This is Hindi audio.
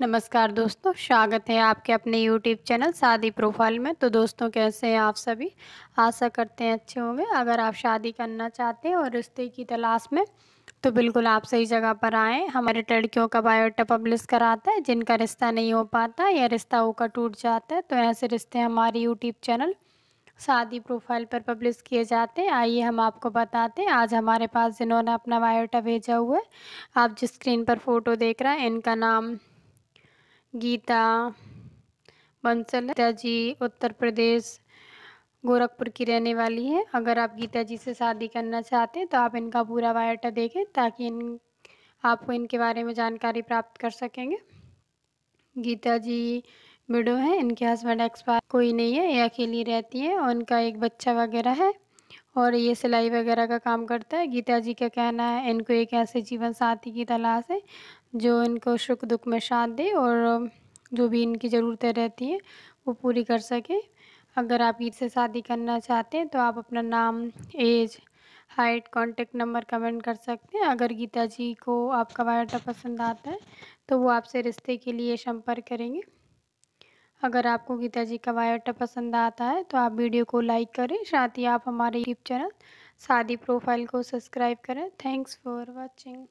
नमस्कार दोस्तों स्वागत है आपके अपने यूट्यूब चैनल शादी प्रोफाइल में तो दोस्तों कैसे हैं आप सभी आशा करते हैं अच्छे होंगे अगर आप शादी करना चाहते हैं और रिश्ते की तलाश में तो बिल्कुल आप सही जगह पर आएँ हमारे लड़कियों का बायोटा तो पब्लिश कराता है जिनका रिश्ता नहीं हो पाता या रिश्ता होकर टूट जाता है तो ऐसे रिश्ते हमारे यूट्यूब चैनल शादी प्रोफाइल पर पब्लिश किए जाते हैं आइए हम आपको बताते हैं आज हमारे पास जिन्होंने अपना बायोटा तो भेजा हुआ है आप जिस स्क्रीन पर फ़ोटो देख रहे हैं इनका नाम गीता बंसल गीता जी उत्तर प्रदेश गोरखपुर की रहने वाली है अगर आप गीता जी से शादी करना चाहते हैं तो आप इनका पूरा बायोटा देखें ताकि इन आपको इनके बारे में जानकारी प्राप्त कर सकेंगे गीता जी विडो हैं इनके हस्बैंड एक्सपायर कोई नहीं है ये अकेली रहती है और उनका एक बच्चा वगैरह है और ये सिलाई वगैरह का काम करता है गीता जी का कहना है इनको एक ऐसे जीवन साथी की तलाश है जो इनको सुख दुख में साथ दे और जो भी इनकी ज़रूरतें रहती हैं वो पूरी कर सके अगर आप इससे शादी करना चाहते हैं तो आप अपना नाम age height contact number comment कर सकते हैं अगर गीता जी को आपका बायोटा पसंद आता है तो वो आपसे रिश्ते के लिए संपर्क करेंगे अगर आपको गीता जी का बायोटा पसंद आता है तो आप वीडियो को लाइक करें साथ ही आप हमारे यूट्यूब चैनल शादी प्रोफाइल को सब्सक्राइब करें थैंक्स फॉर वॉचिंग